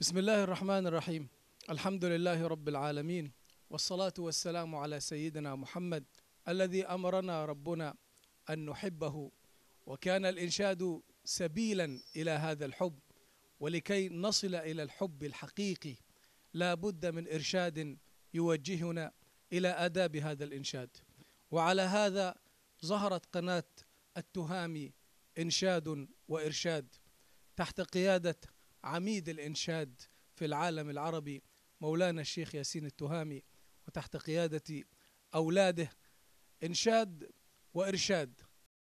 بسم الله الرحمن الرحيم الحمد لله رب العالمين والصلاة والسلام على سيدنا محمد الذي أمرنا ربنا أن نحبه وكان الإنشاد سبيلا إلى هذا الحب ولكي نصل إلى الحب الحقيقي لا بد من إرشاد يوجهنا إلى آداب هذا الإنشاد وعلى هذا ظهرت قناة التهامي إنشاد وإرشاد تحت قيادة عميد الإنشاد في العالم العربي مولانا الشيخ ياسين التهامي وتحت قيادة أولاده إنشاد وإرشاد